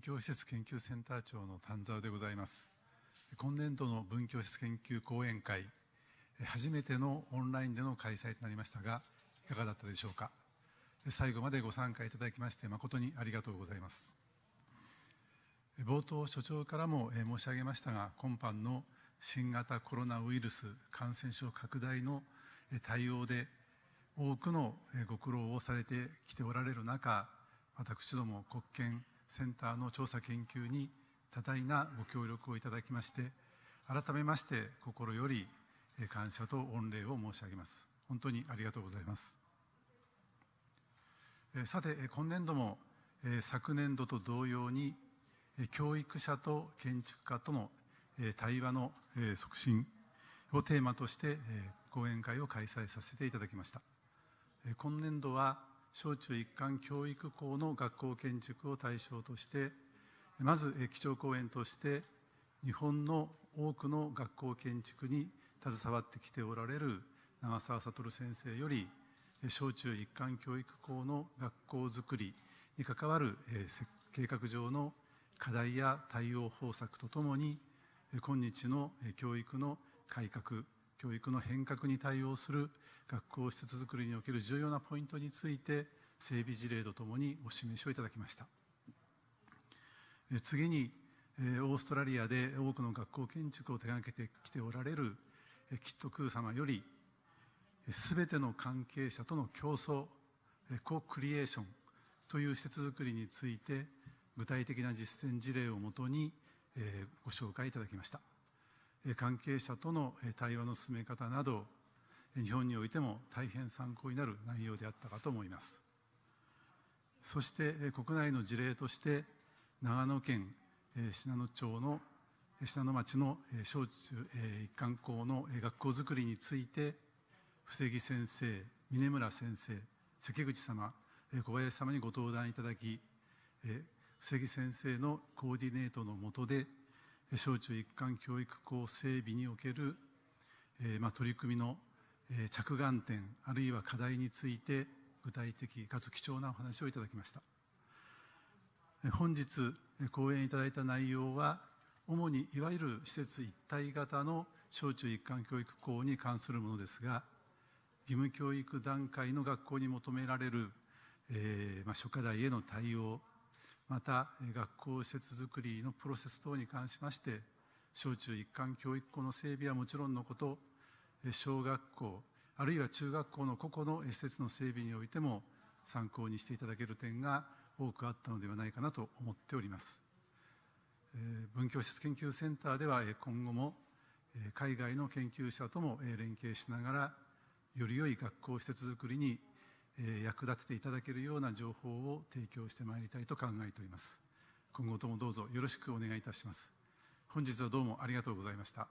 教施設研究センター長の丹沢でございます今年度の文教施設研究講演会初めてのオンラインでの開催となりましたがいかがだったでしょうか最後までご参加いただきまして誠にありがとうございます冒頭所長からも申し上げましたが今般の新型コロナウイルス感染症拡大の対応で多くのご苦労をされてきておられる中私ども国権センターの調査研究に多大なご協力をいただきまして改めまして心より感謝と御礼を申し上げます本当にありがとうございますさて今年度も昨年度と同様に教育者と建築家との対話の促進をテーマとして講演会を開催させていただきました今年度は小中一貫教育校の学校建築を対象としてまず基調講演として日本の多くの学校建築に携わってきておられる長澤悟先生より小中一貫教育校の学校づくりに関わる計画上の課題や対応方策とともに今日の教育の改革教育の変革に対応する学校施設づくりにおける重要なポイントについて整備事例とともにお示しをいただきました次にオーストラリアで多くの学校建築を手がけてきておられるキット・クー様より全ての関係者との競争コクリエーションという施設づくりについて具体的な実践事例をもとにご紹介いただきました関係者との対話の進め方など日本においても大変参考になる内容であったかと思いますそして国内の事例として長野県信濃町の信濃町の小中一貫校の学校づくりについて布施木先生峰村先生関口様小林様にご登壇いただき布施木先生のコーディネートの下で小中一貫教育校整備における、えー、まあ、取り組みの、えー、着眼点あるいは課題について具体的かつ貴重なお話をいただきました本日講演いただいた内容は主にいわゆる施設一体型の小中一貫教育校に関するものですが義務教育段階の学校に求められる、えーまあ、諸課題への対応また学校施設づくりのプロセス等に関しまして小中一貫教育校の整備はもちろんのこと小学校あるいは中学校の個々の施設の整備においても参考にしていただける点が多くあったのではないかなと思っております文教施設研究センターでは今後も海外の研究者とも連携しながらより良い学校施設づくりに役立てていただけるような情報を提供してまいりたいと考えております今後ともどうぞよろしくお願いいたします本日はどうもありがとうございました